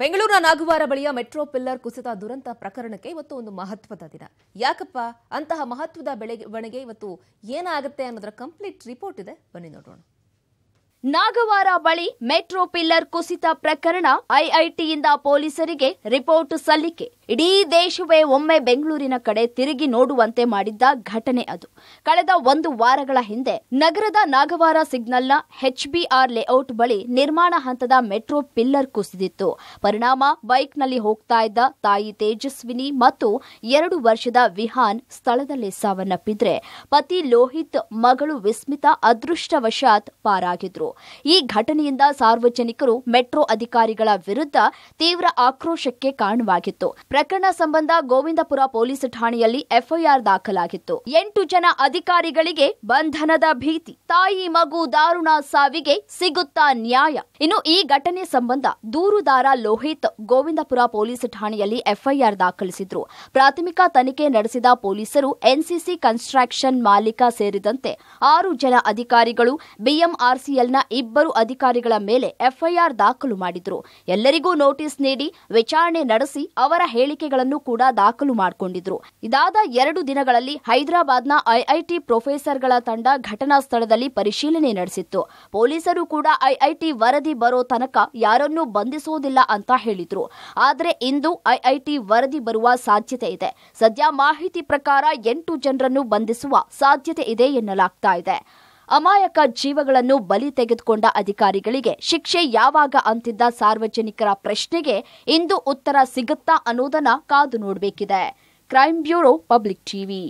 ಬೆಂಗಳೂರಿನ ನಾಗುವಾರ ಬಳಿಯ metro pillar ಕುಸಿತ ದುರಂತ ಪ್ರಕರಣಕ್ಕೆ ಇವತ್ತು ಒಂದು ಮಹತ್ವದ ದಿನ ಯಾಕಪ್ಪ ಅಂತಹ ಮಹತ್ವದ ಬೆಳವಣಿಗೆ ಇವತ್ತು ಏನಾಗುತ್ತೆ ಅನ್ನೋದರ ಕಂಪ್ಲೀಟ್ ರಿಪೋರ್ಟ್ ಇದೆ ಬನ್ನಿ ನೋಡೋಣ ನಾಗವಾರ ಬಳಿ ಮೆಟ್ರೋ ಪಿಲ್ಲರ್ ಕುಸಿತ ಪ್ರಕರಣ ಐಐಟಿಯಿಂದ ಪೊಲೀಸರಿಗೆ ರಿಪೋರ್ಟ್ ಸಲ್ಲಿಕೆ ಇಡೀ ದೇಶವೇ ಒಮ್ಮೆ ಬೆಂಗಳೂರಿನ ಕಡೆ ತಿರುಗಿ ನೋಡುವಂತೆ ಮಾಡಿದ್ದ ಘಟನೆ ಅದು ಕಳೆದ ಒಂದು ವಾರಗಳ ಹಿಂದೆ ನಗರದ ನಾಗವಾರ ಸಿಗ್ನಲ್ನ ಎಚ್ಬಿಆರ್ ಲೇಔಟ್ ಬಳಿ ನಿರ್ಮಾಣ ಹಂತದ ಮೆಟ್ರೋ ಪಿಲ್ಲರ್ ಕುಸಿದಿತ್ತು ಪರಿಣಾಮ ಬೈಕ್ನಲ್ಲಿ ಹೋಗ್ತಾ ಇದ್ದ ತಾಯಿ ತೇಜಸ್ವಿನಿ ಮತ್ತು ಎರಡು ವರ್ಷದ ವಿಹಾನ್ ಸ್ಥಳದಲ್ಲೇ ಸಾವನ್ನಪ್ಪಿದ್ರೆ ಪತಿ ಲೋಹಿತ್ ಮಗಳು ವಿಸ್ಮಿತ ಅದೃಷ್ಟವಶಾತ್ ಪಾರಾಗಿದ್ರು ಈ ಘಟನೆಯಿಂದ ಸಾರ್ವಜನಿಕರು ಮೆಟ್ರೋ ಅಧಿಕಾರಿಗಳ ವಿರುದ್ಧ ತೀವ್ರ ಆಕ್ರೋಶಕ್ಕೆ ಕಾರಣವಾಗಿತ್ತು ಪ್ರಕರಣ ಸಂಬಂಧ ಗೋವಿಂದಪುರ ಪೊಲೀಸ್ ಠಾಣೆಯಲ್ಲಿ ಎಫ್ಐಆರ್ ದಾಖಲಾಗಿತ್ತು ಎಂಟು ಜನ ಅಧಿಕಾರಿಗಳಿಗೆ ಬಂಧನದ ಭೀತಿ ತಾಯಿ ಮಗು ದಾರುಣ ಸಾವಿಗೆ ಸಿಗುತ್ತಾ ನ್ಯಾಯ ಇನ್ನು ಈ ಘಟನೆ ಸಂಬಂಧ ದೂರುದಾರ ಲೋಹಿತ್ ಗೋವಿಂದಪುರ ಪೊಲೀಸ್ ಠಾಣೆಯಲ್ಲಿ ಎಫ್ಐಆರ್ ದಾಖಲಿಸಿದ್ರು ಪ್ರಾಥಮಿಕ ತನಿಖೆ ನಡೆಸಿದ ಪೊಲೀಸರು ಎನ್ಸಿಸಿ ಕನ್ಸ್ಟ್ರಕ್ಷನ್ ಮಾಲೀಕ ಸೇರಿದಂತೆ ಆರು ಜನ ಅಧಿಕಾರಿಗಳು ಬಿಎಂಆರ್ಸಿಎಲ್ನ ಇಬ್ಬರು ಅಧಿಕಾರಿಗಳ ಮೇಲೆ ಎಫ್ಐಆರ್ ದಾಖಲು ಮಾಡಿದ್ರು ಎಲ್ಲರಿಗೂ ನೋಟಿಸ್ ನೀಡಿ ವಿಚಾರಣೆ ನಡೆಸಿ ಅವರ ಹೇಳಿಕೆಗಳನ್ನು ಕೂಡ ದಾಖಲು ಮಾಡಿಕೊಂಡಿದ್ರು ಇದಾದ ಎರಡು ದಿನಗಳಲ್ಲಿ ಹೈದರಾಬಾದ್ನ ಐಐಟಿ ಪ್ರೊಫೆಸರ್ಗಳ ತಂಡ ಘಟನಾ ಸ್ಥಳದಲ್ಲಿ ಪರಿಶೀಲನೆ ನಡೆಸಿತ್ತು ಪೊಲೀಸರು ಕೂಡ ಐಐಟಿ ವರದಿ ಬರೋ ತನಕ ಯಾರನ್ನೂ ಬಂಧಿಸೋದಿಲ್ಲ ಅಂತ ಹೇಳಿದ್ರು ಆದರೆ ಇಂದು ಐಐಟಿ ವರದಿ ಬರುವ ಸಾಧ್ಯತೆ ಇದೆ ಸದ್ಯ ಮಾಹಿತಿ ಪ್ರಕಾರ ಎಂಟು ಜನರನ್ನು ಬಂಧಿಸುವ ಸಾಧ್ಯತೆ ಇದೆ ಎನ್ನಲಾಗ್ತಾ ಇದೆ ಅಮಾಯಕ ಜೀವಗಳನ್ನು ಬಲಿ ತೆಗೆದುಕೊಂಡ ಅಧಿಕಾರಿಗಳಿಗೆ ಶಿಕ್ಷೆ ಯಾವಾಗ ಅಂತಿದ್ದ ಸಾರ್ವಜನಿಕರ ಪ್ರಶ್ನೆಗೆ ಇಂದು ಉತ್ತರ ಸಿಗುತ್ತಾ ಅನ್ನೋದನ್ನ ಕಾದು ನೋಡಬೇಕಿದೆ ಕ್ರೈಮ್ ಬ್ಯೂರೋ ಪಬ್ಲಿಕ್ ಟಿವಿ